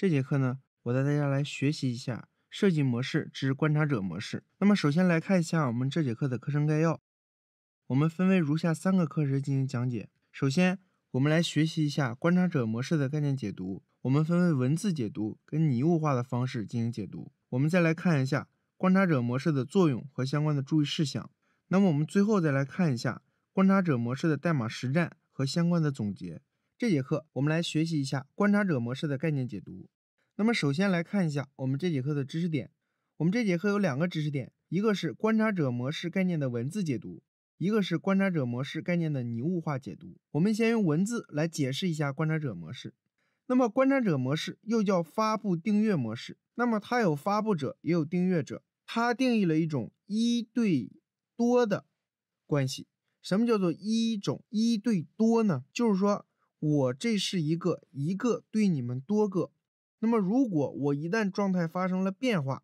这节课呢，我带大家来学习一下设计模式之观察者模式。那么，首先来看一下我们这节课的课程概要。我们分为如下三个课时进行讲解。首先，我们来学习一下观察者模式的概念解读。我们分为文字解读跟拟物化的方式进行解读。我们再来看一下观察者模式的作用和相关的注意事项。那么，我们最后再来看一下观察者模式的代码实战和相关的总结。这节课我们来学习一下观察者模式的概念解读。那么，首先来看一下我们这节课的知识点。我们这节课有两个知识点，一个是观察者模式概念的文字解读，一个是观察者模式概念的拟物化解读。我们先用文字来解释一下观察者模式。那么，观察者模式又叫发布订阅模式。那么，它有发布者，也有订阅者。它定义了一种一对多的关系。什么叫做一种一对多呢？就是说。我这是一个一个对你们多个，那么如果我一旦状态发生了变化，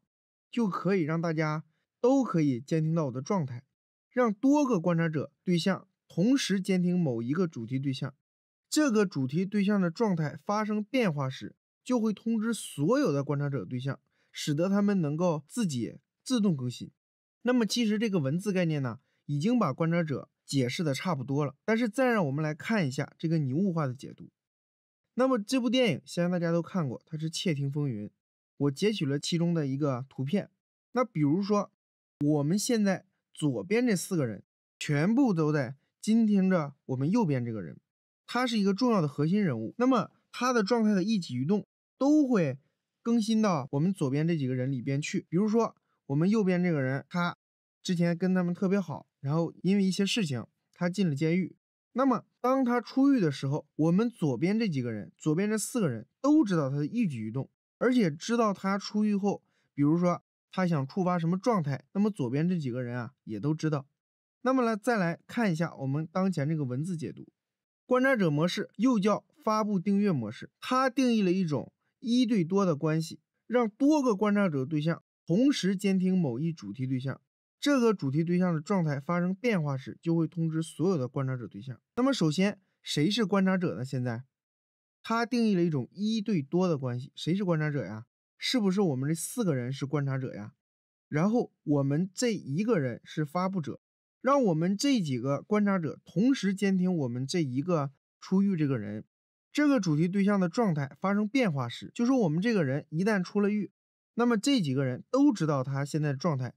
就可以让大家都可以监听到我的状态，让多个观察者对象同时监听某一个主题对象，这个主题对象的状态发生变化时，就会通知所有的观察者对象，使得他们能够自己自动更新。那么其实这个文字概念呢，已经把观察者。解释的差不多了，但是再让我们来看一下这个拟物化的解读。那么这部电影相信大家都看过，它是《窃听风云》。我截取了其中的一个图片。那比如说，我们现在左边这四个人全部都在监听着我们右边这个人，他是一个重要的核心人物。那么他的状态的一举一动都会更新到我们左边这几个人里边去。比如说，我们右边这个人，他之前跟他们特别好。然后因为一些事情，他进了监狱。那么当他出狱的时候，我们左边这几个人，左边这四个人都知道他的一举一动，而且知道他出狱后，比如说他想触发什么状态，那么左边这几个人啊也都知道。那么呢，再来看一下我们当前这个文字解读，观察者模式又叫发布订阅模式，它定义了一种一对多的关系，让多个观察者对象同时监听某一主题对象。这个主题对象的状态发生变化时，就会通知所有的观察者对象。那么，首先谁是观察者呢？现在，它定义了一种一对多的关系。谁是观察者呀？是不是我们这四个人是观察者呀？然后我们这一个人是发布者，让我们这几个观察者同时监听我们这一个出狱这个人。这个主题对象的状态发生变化时，就是我们这个人一旦出了狱，那么这几个人都知道他现在的状态。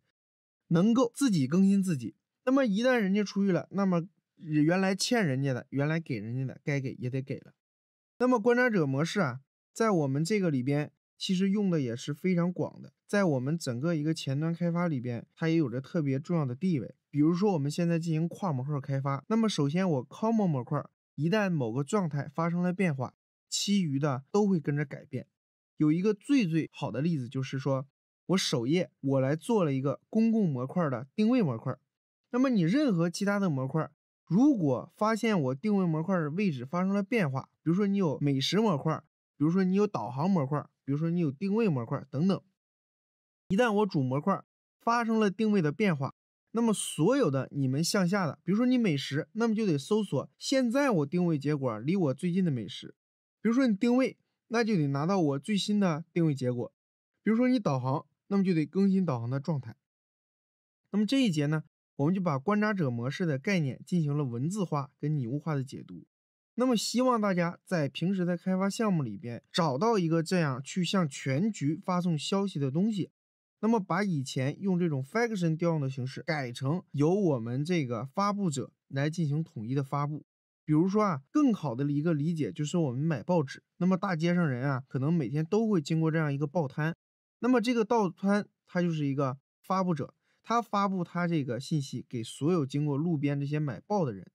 能够自己更新自己，那么一旦人家出狱了，那么原来欠人家的，原来给人家的，该给也得给了。那么观察者模式啊，在我们这个里边，其实用的也是非常广的，在我们整个一个前端开发里边，它也有着特别重要的地位。比如说我们现在进行跨模块开发，那么首先我 com 模块一旦某个状态发生了变化，其余的都会跟着改变。有一个最最好的例子就是说。我首页我来做了一个公共模块的定位模块，那么你任何其他的模块，如果发现我定位模块的位置发生了变化，比如说你有美食模块，比如说你有导航模块，比如说你有定位模块等等，一旦我主模块发生了定位的变化，那么所有的你们向下的，比如说你美食，那么就得搜索现在我定位结果离我最近的美食，比如说你定位，那就得拿到我最新的定位结果，比如说你导航。那么就得更新导航的状态。那么这一节呢，我们就把观察者模式的概念进行了文字化跟拟物化的解读。那么希望大家在平时在开发项目里边找到一个这样去向全局发送消息的东西。那么把以前用这种 f a c t i o n 调用的形式改成由我们这个发布者来进行统一的发布。比如说啊，更好的一个理解就是我们买报纸，那么大街上人啊，可能每天都会经过这样一个报摊。那么这个道川他就是一个发布者，他发布他这个信息给所有经过路边这些买报的人。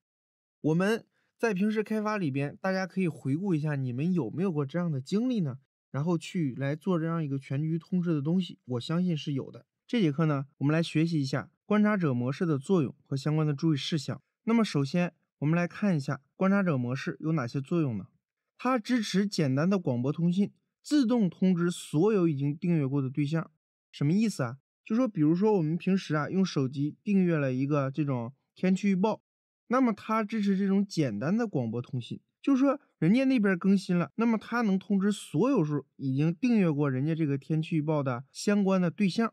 我们在平时开发里边，大家可以回顾一下，你们有没有过这样的经历呢？然后去来做这样一个全局通知的东西，我相信是有的。这节课呢，我们来学习一下观察者模式的作用和相关的注意事项。那么首先，我们来看一下观察者模式有哪些作用呢？它支持简单的广播通信。自动通知所有已经订阅过的对象，什么意思啊？就说比如说我们平时啊用手机订阅了一个这种天气预报，那么它支持这种简单的广播通信，就是说人家那边更新了，那么它能通知所有数已经订阅过人家这个天气预报的相关的对象。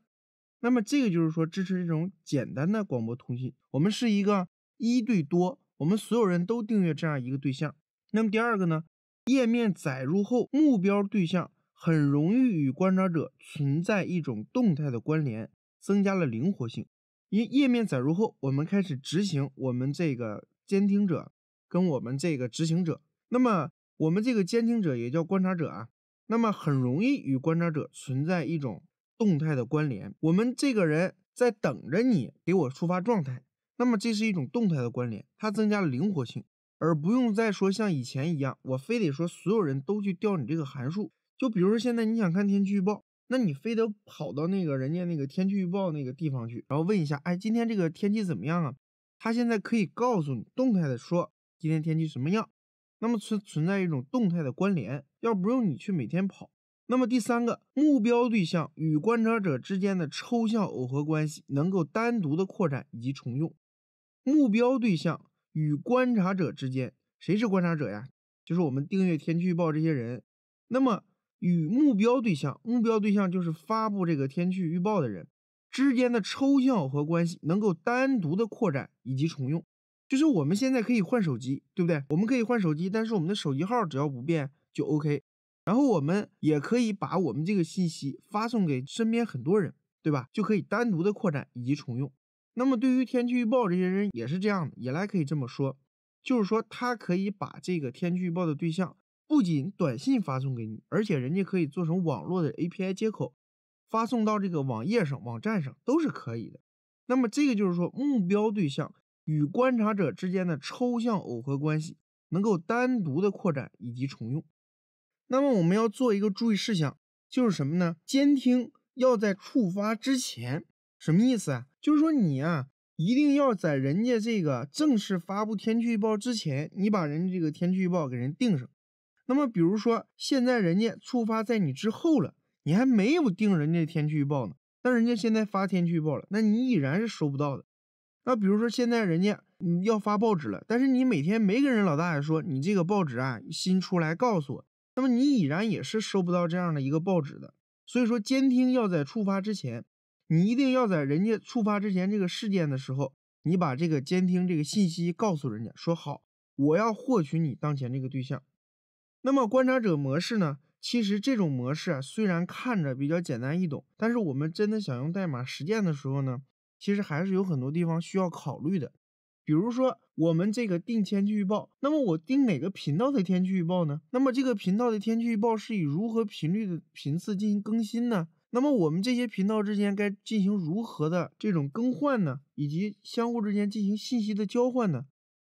那么这个就是说支持这种简单的广播通信。我们是一个一对多，我们所有人都订阅这样一个对象。那么第二个呢？页面载入后，目标对象很容易与观察者存在一种动态的关联，增加了灵活性。因页面载入后，我们开始执行我们这个监听者跟我们这个执行者，那么我们这个监听者也叫观察者啊，那么很容易与观察者存在一种动态的关联。我们这个人在等着你给我触发状态，那么这是一种动态的关联，它增加了灵活性。而不用再说像以前一样，我非得说所有人都去调你这个函数。就比如说现在你想看天气预报，那你非得跑到那个人家那个天气预报那个地方去，然后问一下，哎，今天这个天气怎么样啊？他现在可以告诉你动态的说今天天气什么样。那么存存在一种动态的关联，要不用你去每天跑。那么第三个目标对象与观察者之间的抽象耦合关系能够单独的扩展以及重用目标对象。与观察者之间，谁是观察者呀？就是我们订阅天气预报这些人。那么与目标对象，目标对象就是发布这个天气预报的人之间的抽象和关系，能够单独的扩展以及重用。就是我们现在可以换手机，对不对？我们可以换手机，但是我们的手机号只要不变就 OK。然后我们也可以把我们这个信息发送给身边很多人，对吧？就可以单独的扩展以及重用。那么对于天气预报，这些人也是这样的，也来可以这么说，就是说他可以把这个天气预报的对象，不仅短信发送给你，而且人家可以做成网络的 API 接口，发送到这个网页上、网站上都是可以的。那么这个就是说目标对象与观察者之间的抽象耦合关系能够单独的扩展以及重用。那么我们要做一个注意事项，就是什么呢？监听要在触发之前。什么意思啊？就是说你啊，一定要在人家这个正式发布天气预报之前，你把人家这个天气预报给人定上。那么，比如说现在人家触发在你之后了，你还没有定人家天气预报呢，那人家现在发天气预报了，那你已然是收不到的。那比如说现在人家要发报纸了，但是你每天没跟人老大爷说你这个报纸啊新出来告诉我，那么你已然也是收不到这样的一个报纸的。所以说，监听要在触发之前。你一定要在人家触发之前这个事件的时候，你把这个监听这个信息告诉人家，说好，我要获取你当前这个对象。那么观察者模式呢？其实这种模式啊，虽然看着比较简单易懂，但是我们真的想用代码实践的时候呢，其实还是有很多地方需要考虑的。比如说我们这个定天气预报，那么我定哪个频道的天气预报呢？那么这个频道的天气预报是以如何频率的频次进行更新呢？那么我们这些频道之间该进行如何的这种更换呢？以及相互之间进行信息的交换呢？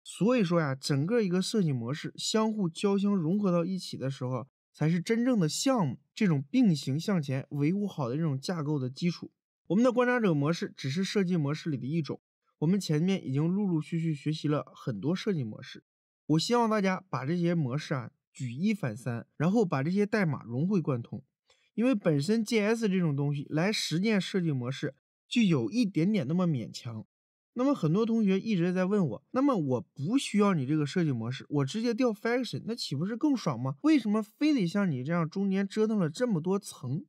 所以说呀，整个一个设计模式相互交相融合到一起的时候，才是真正的项目这种并行向前维护好的这种架构的基础。我们的观察者模式只是设计模式里的一种，我们前面已经陆陆续续学习了很多设计模式。我希望大家把这些模式啊举一反三，然后把这些代码融会贯通。因为本身 JS 这种东西来实践设计模式就有一点点那么勉强，那么很多同学一直在问我，那么我不需要你这个设计模式，我直接调 function，那岂不是更爽吗？为什么非得像你这样中间折腾了这么多层？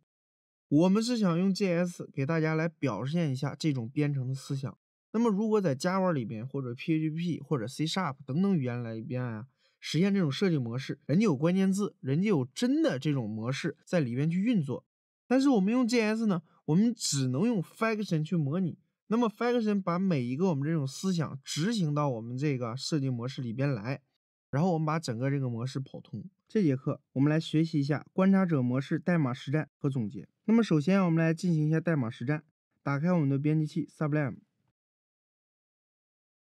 我们是想用 JS 给大家来表现一下这种编程的思想。那么如果在 Java 里边，或者 PHP 或者 C# Sharp 等等语言来编啊。实现这种设计模式，人家有关键字，人家有真的这种模式在里边去运作。但是我们用 JS 呢，我们只能用 function 去模拟。那么 function 把每一个我们这种思想执行到我们这个设计模式里边来，然后我们把整个这个模式跑通。这节课我们来学习一下观察者模式代码实战和总结。那么首先我们来进行一下代码实战，打开我们的编辑器 Sublime。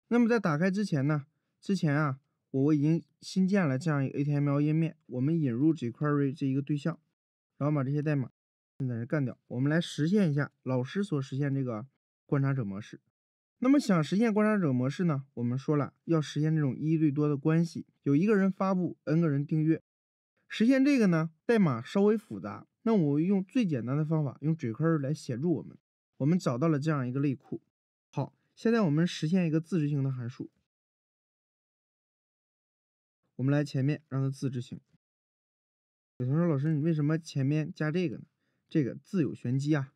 那么在打开之前呢，之前啊。我已经新建了这样一个 HTML 页面，我们引入 jQuery 这一个对象，然后把这些代码现在干掉。我们来实现一下老师所实现这个观察者模式。那么想实现观察者模式呢？我们说了要实现这种一对多的关系，有一个人发布，n 个人订阅。实现这个呢，代码稍微复杂。那我用最简单的方法，用 jQuery 来协助我们。我们找到了这样一个类库。好，现在我们实现一个自执行的函数。我们来前面让它自执行。有同学说：“老师，你为什么前面加这个呢？这个自有玄机啊！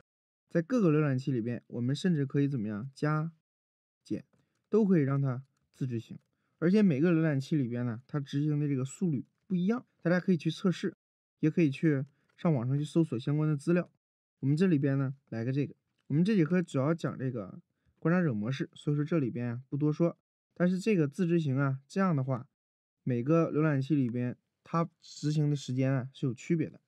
在各个浏览器里边，我们甚至可以怎么样加减，都可以让它自执行。而且每个浏览器里边呢，它执行的这个速率不一样。大家可以去测试，也可以去上网上去搜索相关的资料。我们这里边呢，来个这个。我们这节课主要讲这个观察者模式，所以说这里边啊不多说。但是这个自执行啊，这样的话。”每个浏览器里边，它执行的时间啊是有区别的。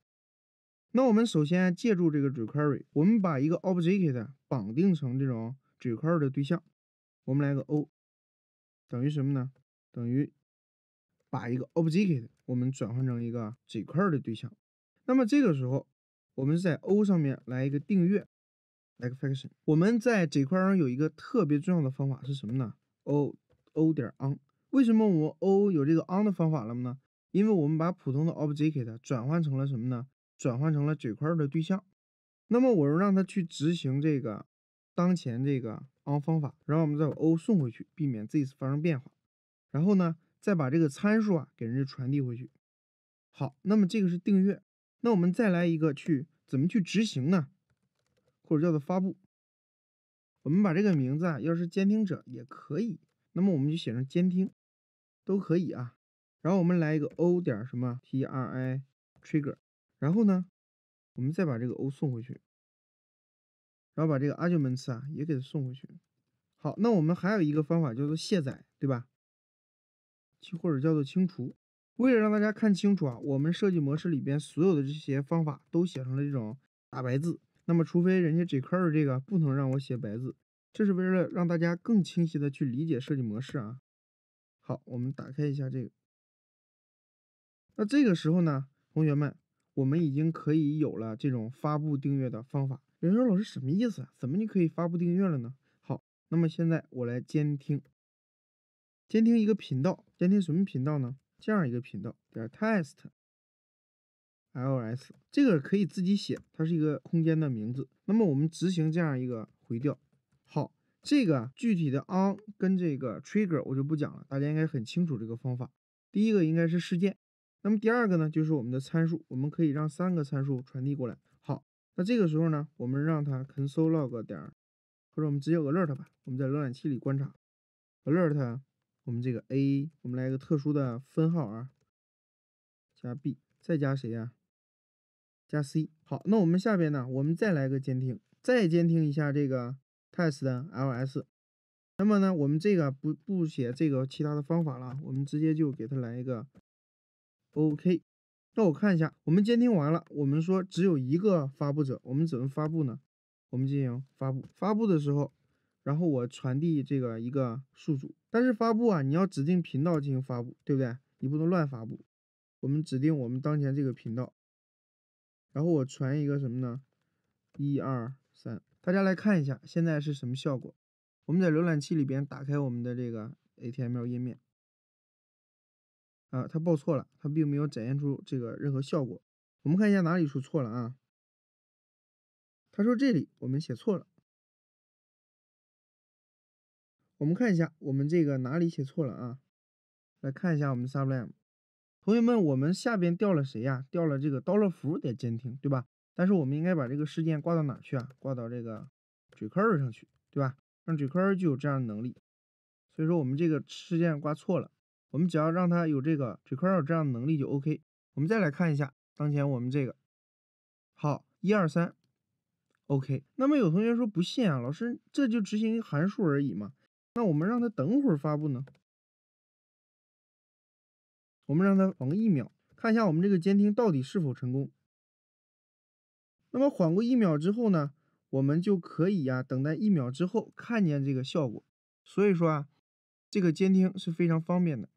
那我们首先借助这个 jQuery，我们把一个 object 绑定成这种 jQuery 的对象。我们来个 o 等于什么呢？等于把一个 object 我们转换成一个 jQuery 的对象。那么这个时候，我们在 o 上面来一个订阅 action。我们在 jQuery 上有一个特别重要的方法是什么呢？o o 点 on。为什么我 O 有这个 on 的方法了呢？因为我们把普通的 object 转换成了什么呢？转换成了这块儿的对象。那么我又让它去执行这个当前这个 on 方法，然后我们再把 O 送回去，避免 this 发生变化。然后呢，再把这个参数啊给人家传递回去。好，那么这个是订阅。那我们再来一个去怎么去执行呢？或者叫做发布。我们把这个名字啊，要是监听者也可以。那么我们就写成监听。都可以啊，然后我们来一个 O 点什么 T R I trigger，然后呢，我们再把这个 O 送回去，然后把这个 arguments 啊也给它送回去。好，那我们还有一个方法叫做卸载，对吧？或者叫做清除。为了让大家看清楚啊，我们设计模式里边所有的这些方法都写成了这种大白字。那么，除非人家 Jaker 这个不能让我写白字，这是为了让大家更清晰的去理解设计模式啊。好，我们打开一下这个。那这个时候呢，同学们，我们已经可以有了这种发布订阅的方法。有人说：“老师什么意思啊？怎么你可以发布订阅了呢？”好，那么现在我来监听，监听一个频道，监听什么频道呢？这样一个频道，点 test ls，这个可以自己写，它是一个空间的名字。那么我们执行这样一个回调。这个具体的 on 跟这个 trigger 我就不讲了，大家应该很清楚这个方法。第一个应该是事件，那么第二个呢就是我们的参数，我们可以让三个参数传递过来。好，那这个时候呢，我们让它 console log 点，或者我们直接 alert 吧。我们在浏览器里观察 alert，我们这个 a，我们来个特殊的分号啊，加 b，再加谁呀？加 c。好，那我们下边呢，我们再来个监听，再监听一下这个。test LS，那么呢？我们这个不不写这个其他的方法了，我们直接就给他来一个 OK。那我看一下，我们监听完了，我们说只有一个发布者，我们怎么发布呢？我们进行发布，发布的时候，然后我传递这个一个数组。但是发布啊，你要指定频道进行发布，对不对？你不能乱发布。我们指定我们当前这个频道，然后我传一个什么呢？一二。大家来看一下，现在是什么效果？我们在浏览器里边打开我们的这个 HTML 页面，啊，它报错了，它并没有展现出这个任何效果。我们看一下哪里出错了啊？他说这里我们写错了。我们看一下我们这个哪里写错了啊？来看一下我们的 Sublime。同学们，我们下边掉了谁呀？掉了这个刀乐福的监听，对吧？但是我们应该把这个事件挂到哪去啊？挂到这个 j q u e r 上去，对吧？让 j q u e r 就有这样的能力。所以说我们这个事件挂错了，我们只要让它有这个 j q u e r 这样的能力就 OK。我们再来看一下当前我们这个，好，一二三，OK。那么有同学说不信啊，老师这就执行函数而已嘛。那我们让它等会儿发布呢？我们让它等一秒，看一下我们这个监听到底是否成功。那么缓过一秒之后呢，我们就可以呀，等待一秒之后看见这个效果。所以说啊，这个监听是非常方便的。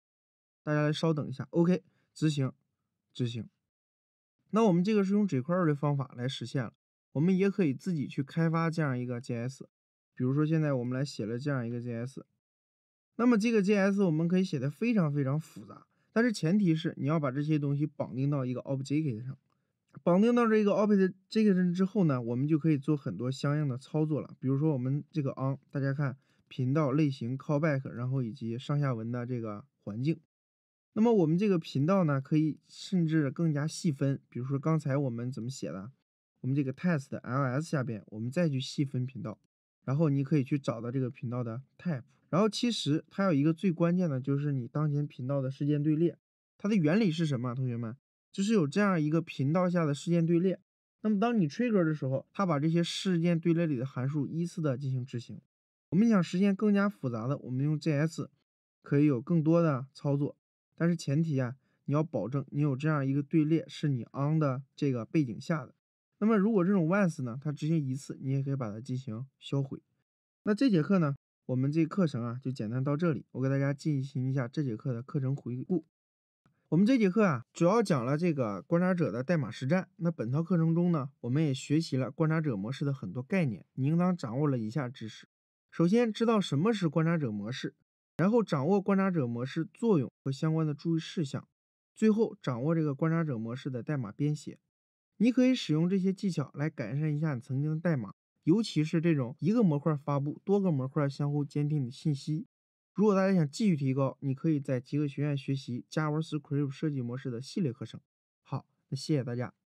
大家来稍等一下，OK，执行，执行。那我们这个是用这块儿的方法来实现了。我们也可以自己去开发这样一个 JS。比如说现在我们来写了这样一个 JS，那么这个 JS 我们可以写的非常非常复杂，但是前提是你要把这些东西绑定到一个 object 上。绑定到这个 object 这个人之后呢，我们就可以做很多相应的操作了。比如说，我们这个 on，大家看频道类型 callback，然后以及上下文的这个环境。那么我们这个频道呢，可以甚至更加细分。比如说刚才我们怎么写的，我们这个 test ls 下边，我们再去细分频道，然后你可以去找到这个频道的 type。然后其实它有一个最关键的，就是你当前频道的事件队列。它的原理是什么，同学们？就是有这样一个频道下的事件队列。那么当你吹歌的时候，它把这些事件队列里的函数依次的进行执行。我们想实现更加复杂的，我们用 JS 可以有更多的操作，但是前提啊，你要保证你有这样一个队列是你 on 的这个背景下的。那么如果这种 once 呢，它执行一次，你也可以把它进行销毁。那这节课呢，我们这课程啊就简单到这里。我给大家进行一下这节课的课程回顾。我们这节课啊，主要讲了这个观察者的代码实战。那本套课程中呢，我们也学习了观察者模式的很多概念。你应当掌握了以下知识：首先，知道什么是观察者模式；然后，掌握观察者模式作用和相关的注意事项；最后，掌握这个观察者模式的代码编写。你可以使用这些技巧来改善一下你曾经的代码，尤其是这种一个模块发布，多个模块相互监听的信息。如果大家想继续提高，你可以在极客学院学习 JavaScript 设计模式的系列课程。好，那谢谢大家。